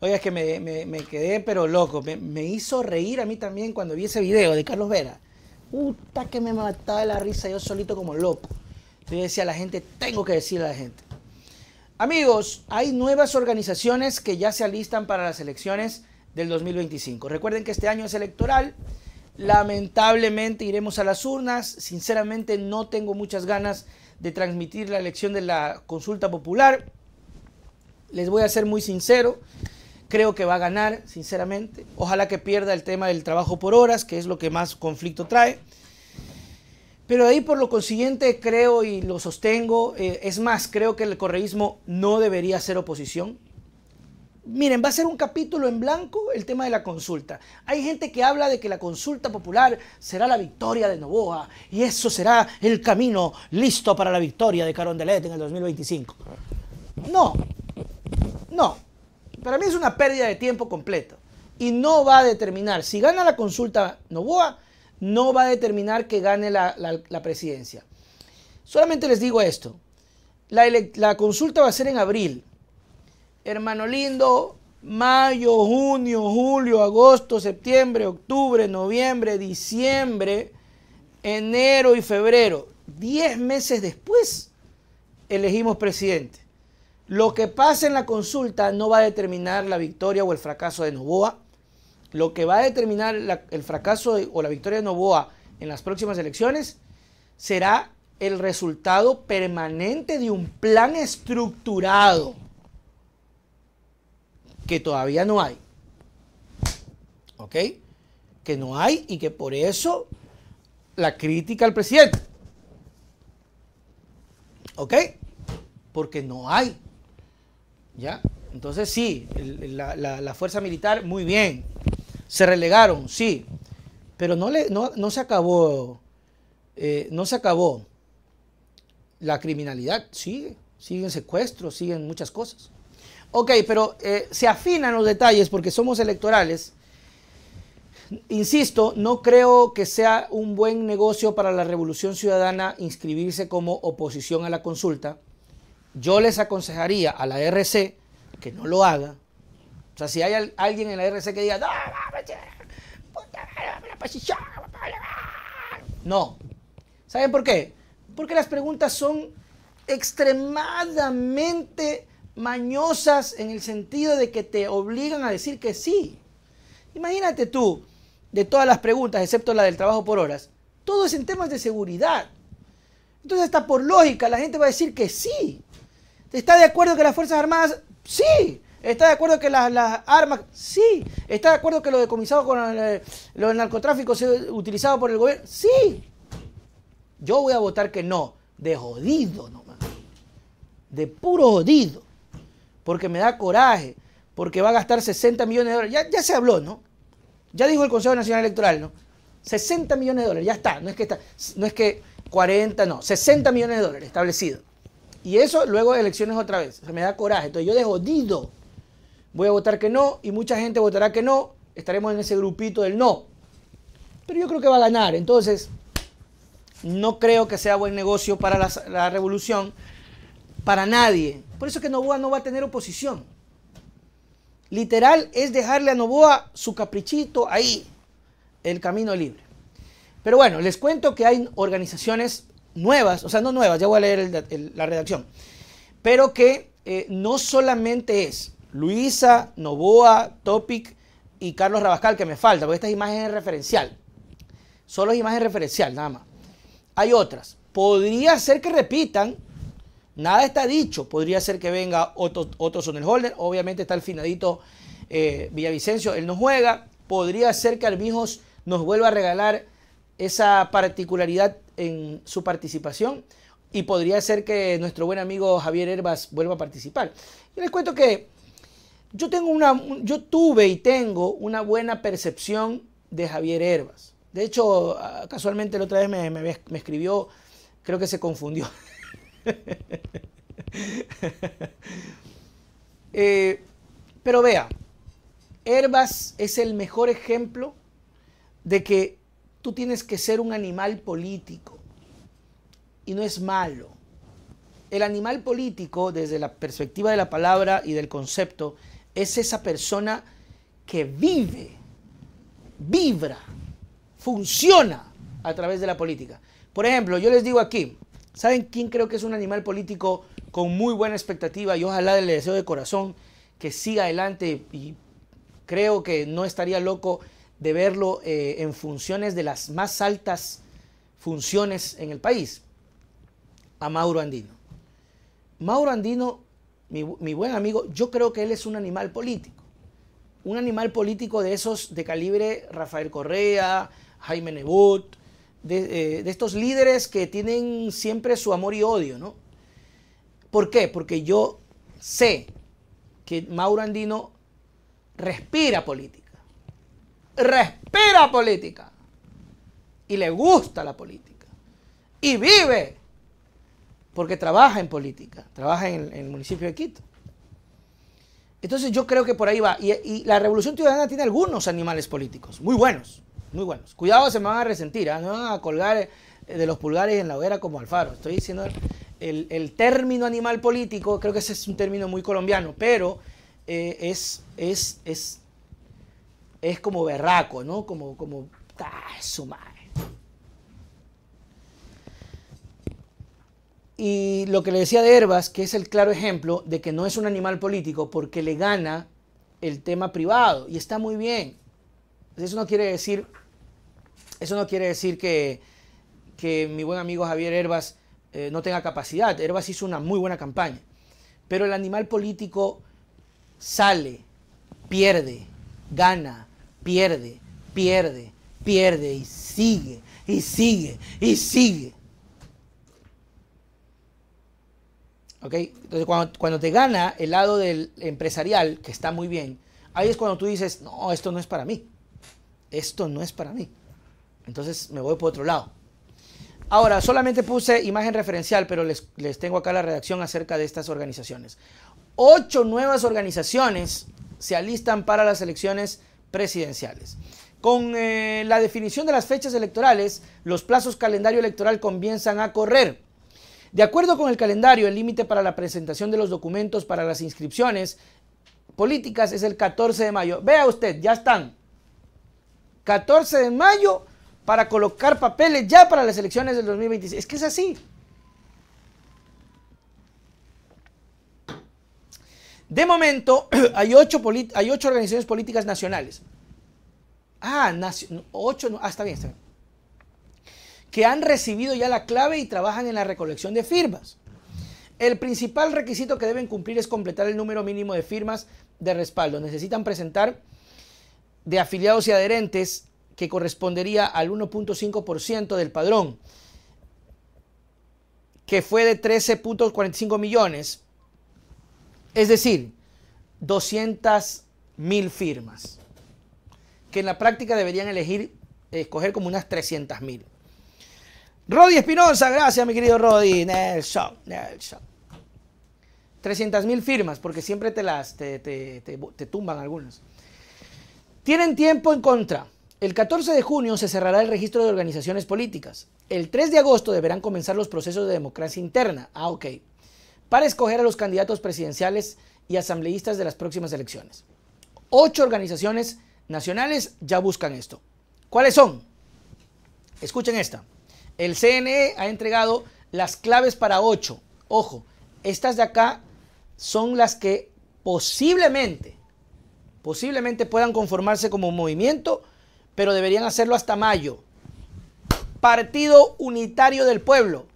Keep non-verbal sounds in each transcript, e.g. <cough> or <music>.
Oiga, es que me, quedé pero loco. Me, hizo reír a mí también cuando vi ese video de Carlos Vera. Puta que me mataba la risa yo solito como loco. Yo decía a la gente, tengo que decirle a la gente. Amigos, hay nuevas organizaciones que ya se alistan para las elecciones del 2025. Recuerden que este año es electoral. Lamentablemente iremos a las urnas. Sinceramente no tengo muchas ganas de transmitir la elección de la consulta popular. Les voy a ser muy sincero. Creo que va a ganar, sinceramente. Ojalá que pierda el tema del trabajo por horas, que es lo que más conflicto trae. Pero ahí por lo consiguiente creo y lo sostengo. Eh, es más, creo que el correísmo no debería ser oposición. Miren, va a ser un capítulo en blanco el tema de la consulta. Hay gente que habla de que la consulta popular será la victoria de Novoa y eso será el camino listo para la victoria de Carondelet en el 2025. No, no, para mí es una pérdida de tiempo completo. Y no va a determinar, si gana la consulta Novoa, no va a determinar que gane la, presidencia. Solamente les digo esto, la, la consulta va a ser en abril. Hermano lindo, mayo, junio, julio, agosto, septiembre, octubre, noviembre, diciembre, enero y febrero. Diez meses después elegimos presidente. Lo que pase en la consulta no va a determinar la victoria o el fracaso de Novoa. Lo que va a determinar el fracaso o la victoria de Novoa en las próximas elecciones será el resultado permanente de un plan estructurado que todavía no hay. ¿Ok? Que no hay y que por eso la crítica al presidente. ¿Ok? Porque no hay entonces sí, la, fuerza militar, muy bien. Se relegaron, sí. Pero no, le, no, no se acabó. Eh, no se acabó. La criminalidad sigue. Siguen secuestros, siguen muchas cosas. Ok, pero eh, se afinan los detalles porque somos electorales. Insisto, no creo que sea un buen negocio para la Revolución Ciudadana inscribirse como oposición a la consulta yo les aconsejaría a la RC que no lo haga. O sea, si hay alguien en la RC que diga, no, no. ¿Saben por qué? Porque las preguntas son extremadamente mañosas en el sentido de que te obligan a decir que sí. Imagínate tú, de todas las preguntas, excepto la del trabajo por horas, todo es en temas de seguridad. Entonces, está por lógica, la gente va a decir que sí. ¿Está de acuerdo que las Fuerzas Armadas? Sí. ¿Está de acuerdo que las, armas? Sí. ¿Está de acuerdo que lo decomisado con el, eh, lo narcotráfico sea utilizado por el gobierno? Sí. Yo voy a votar que no. De jodido nomás. De puro jodido. Porque me da coraje. Porque va a gastar 60 millones de dólares. Ya, se habló, ¿no? Ya dijo el Consejo Nacional Electoral, ¿no? 60 millones de dólares, ya está. No es que, está, no es que 40, no, 60 millones de dólares establecido. Y eso luego de elecciones otra vez. O me da coraje. Entonces yo de jodido voy a votar que no y mucha gente votará que no. Estaremos en ese grupito del no. Pero yo creo que va a ganar. Entonces, no creo que sea buen negocio para la, revolución, para nadie. Por eso es que Novoa no va a tener oposición. Literal es dejarle a Novoa su caprichito ahí, el camino libre. Pero bueno, les cuento que hay organizaciones nuevas, o sea, no nuevas, ya voy a leer la redacción, pero que eh, no solamente es Luisa, Novoa, Topic y Carlos Rabascal, que me falta, porque estas imágenes referencial. Solo es imágenes referencial, nada más. Hay otras. Podría ser que repitan, nada está dicho. Podría ser que venga otros otros son el holder. Obviamente está el finadito eh, Villavicencio, él no juega. Podría ser que Armijos nos vuelva a regalar esa particularidad en su participación y podría ser que nuestro buen amigo Javier Herbas vuelva a participar. y les cuento que yo, tengo una, yo tuve y tengo una buena percepción de Javier Herbas. De hecho, ah, casualmente la otra vez me, escribió, creo que se confundió. <laughs> Eh, pero vea, Herbas es el mejor ejemplo de que Tú tienes que ser un animal político y no es malo. El animal político, desde la perspectiva de la palabra y del concepto, es esa persona que vive, vibra, funciona a través de la política. Por ejemplo, yo les digo aquí, ¿saben quién creo que es un animal político con muy buena expectativa y ojalá le deseo de corazón que siga adelante y creo que no estaría loco de verlo eh, en funciones de las más altas funciones en el país, a Mauro Andino. Mauro Andino, mi, buen amigo, yo creo que él es un animal político. Un animal político de esos de calibre Rafael Correa, Jaime Nebut, de, eh, de, estos líderes que tienen siempre su amor y odio, ¿no? ¿Por qué? Porque yo sé que Mauro Andino respira política respira política y le gusta la política y vive porque trabaja en política, trabaja en, el municipio de Quito. Entonces yo creo que por ahí va. Y, la Revolución Ciudadana tiene algunos animales políticos, muy buenos, muy buenos. Cuidado, se me van a resentir, ¿eh? van a colgar eh, de los pulgares en la hoguera como Alfaro. Estoy diciendo el, término animal político, creo que ese es un término muy colombiano, pero eh, es, es, es es como berraco, ¿no? Como, como, ah, su madre! Y lo que le decía de Herbas, que es el claro ejemplo de que no es un animal político porque le gana el tema privado y está muy bien. Pues eso no quiere decir, eso no quiere decir que, que mi buen amigo Javier Herbas eh, no tenga capacidad. Herbas hizo una muy buena campaña. Pero el animal político sale, pierde, gana, pierde, pierde, pierde y sigue, y sigue, y sigue. ¿Ok? Entonces, cuando, te gana el lado del empresarial, que está muy bien, ahí es cuando tú dices, no, esto no es para mí. Esto no es para mí. Entonces me voy por otro lado. Ahora, solamente puse imagen referencial, pero les, les, tengo acá la redacción acerca de estas organizaciones. Ocho nuevas organizaciones se alistan para las elecciones presidenciales. Con eh, la definición de las fechas electorales, los plazos calendario electoral comienzan a correr. De acuerdo con el calendario, el límite para la presentación de los documentos para las inscripciones políticas es el 14 de mayo. Vea usted, ya están. 14 de mayo para colocar papeles ya para las elecciones del 2026. Es que es así. De momento, <clears throat> hay ocho, hay organizaciones políticas nacionales. Ah, ah bien, está bien. Que han recibido ya la clave y trabajan en la recolección de firmas. El principal requisito que deben cumplir es completar el número mínimo de firmas de respaldo. Necesitan presentar de afiliados y adherentes que correspondería al 1.5% del padrón, que fue de 13.45 millones es decir, 200 mil firmas, que en la práctica deberían elegir, escoger como unas 300 mil. Rodi Espinosa, gracias mi querido Rodi, Nelson, Nelson. 300 mil firmas, porque siempre te las, te, te, tumban algunas. Tienen tiempo en contra. El 14 de junio se cerrará el registro de organizaciones políticas. El 3 de agosto deberán comenzar los procesos de democracia interna. Ah, ok para escoger a los candidatos presidenciales y asambleístas de las próximas elecciones. Ocho organizaciones nacionales ya buscan esto. ¿Cuáles son? Escuchen esta. El CNE ha entregado las claves para ocho. Ojo, estas de acá son las que posiblemente, posiblemente puedan conformarse como un movimiento, pero deberían hacerlo hasta mayo. Partido Unitario del Pueblo.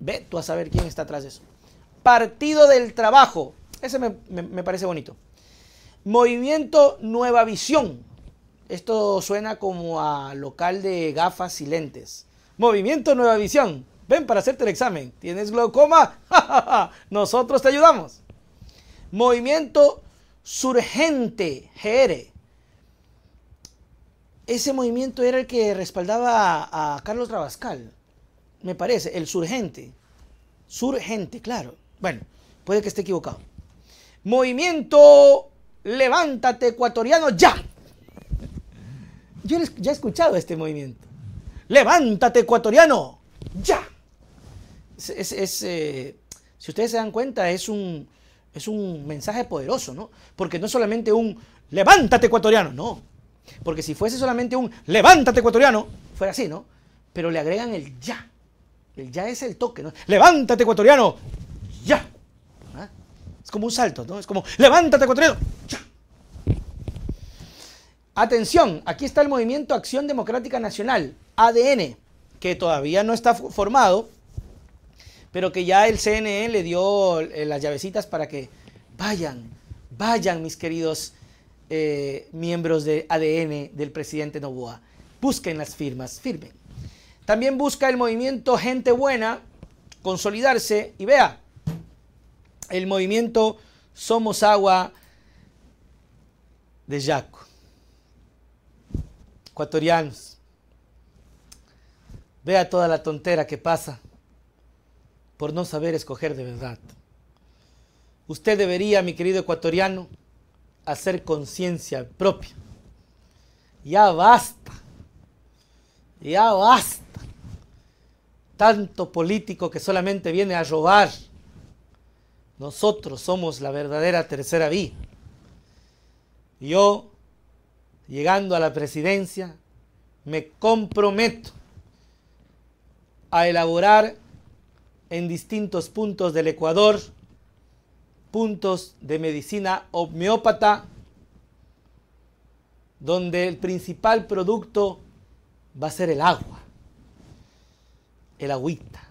Ve tú a saber quién está atrás de eso. Partido del Trabajo. Ese me, parece bonito. Movimiento Nueva Visión. Esto suena como a local de gafas y lentes. Movimiento Nueva Visión. Ven para hacerte el examen. ¿Tienes glaucoma? <laughs> Nosotros te ayudamos. Movimiento Surgente, GR. Ese movimiento era el que respaldaba a, a Carlos Rabascal, me parece, el Surgente. Surgente, claro. Bueno, puede que esté equivocado. Movimiento, levántate ecuatoriano, ya. Yo ya he escuchado este movimiento. Levántate ecuatoriano, ya. Eh, si ustedes se dan cuenta, es un, es un mensaje poderoso, ¿no? Porque no es solamente un levántate ecuatoriano, no. Porque si fuese solamente un levántate ecuatoriano, fuera así, ¿no? Pero le agregan el ya. El ya es el toque, ¿no? Levántate ecuatoriano, como un salto, ¿no? Es como, levántate, ecuatoriano. Atención, aquí está el movimiento Acción Democrática Nacional, ADN, que todavía no está formado, pero que ya el CNN le dio eh, las llavecitas para que vayan, vayan mis queridos eh, miembros de ADN del presidente Novoa. Busquen las firmas, firmen. También busca el movimiento Gente Buena consolidarse y vea, el movimiento Somos Agua de Yaco. Ecuatorianos, vea toda la tontera que pasa por no saber escoger de verdad. Usted debería, mi querido ecuatoriano, hacer conciencia propia. Ya basta, ya basta. Tanto político que solamente viene a robar nosotros somos la verdadera tercera vía. Yo, llegando a la presidencia, me comprometo a elaborar en distintos puntos del Ecuador puntos de medicina homeópata donde el principal producto va a ser el agua, el agüita,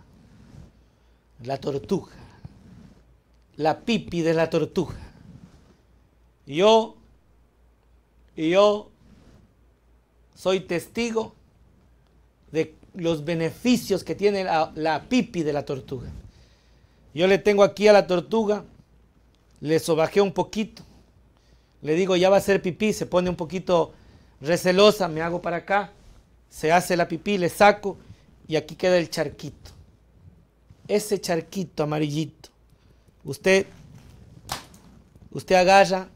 la tortuga, la pipi de la tortuga. yo, yo soy testigo de los beneficios que tiene la, pipi de la tortuga. Yo le tengo aquí a la tortuga, le sobajé un poquito, le digo ya va a ser pipí, se pone un poquito recelosa, me hago para acá, se hace la pipí, le saco y aquí queda el charquito. Ese charquito amarillito Usted, usted agarra.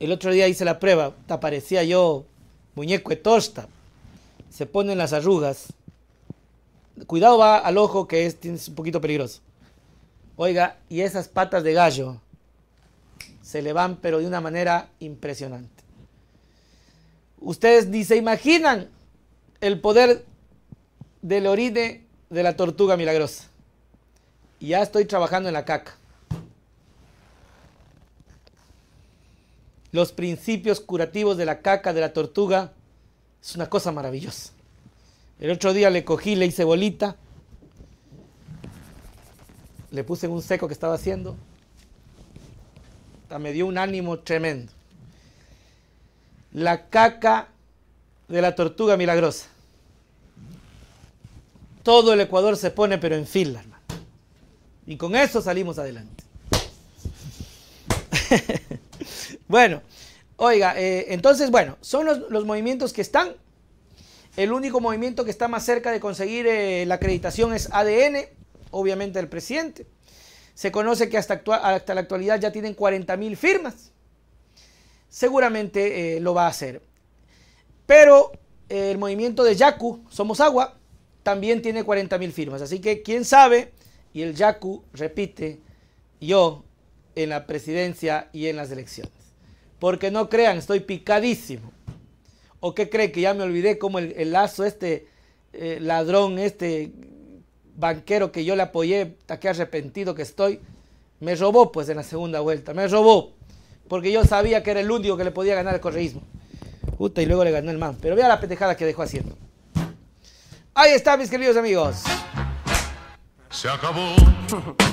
El otro día hice la prueba, te parecía yo muñeco de tosta. Se ponen las arrugas. Cuidado va al ojo que es, un poquito peligroso. Oiga, y esas patas de gallo se le van pero de una manera impresionante. Ustedes ni se imaginan el poder del oride de la tortuga milagrosa y ya estoy trabajando en la caca. Los principios curativos de la caca de la tortuga es una cosa maravillosa. El otro día le cogí, le hice bolita, le puse en un seco que estaba haciendo, me dio un ánimo tremendo. La caca de la tortuga milagrosa. Todo el Ecuador se pone pero en fila. Y con eso salimos adelante. <laughs> bueno, oiga, eh, entonces, bueno, son los, movimientos que están. El único movimiento que está más cerca de conseguir eh, la acreditación es ADN, obviamente del presidente. Se conoce que hasta, la actualidad ya tienen 40 mil firmas. Seguramente eh, lo va a hacer. Pero el movimiento de Yaku, Somos Agua, también tiene 40 mil firmas. Así que quién sabe y el Yaku repite yo en la presidencia y en las elecciones. Porque no crean, estoy picadísimo. ¿O qué cree que ya me olvidé como el, lazo, este eh, ladrón, este banquero que yo le apoyé, hasta que arrepentido que estoy, me robó pues en la segunda vuelta, me robó. Porque yo sabía que era el único que le podía ganar el correísmo. Puta, y luego le ganó el man. Pero vea la pendejada que dejó haciendo. Ahí está, mis queridos amigos. se acabó. <laughs>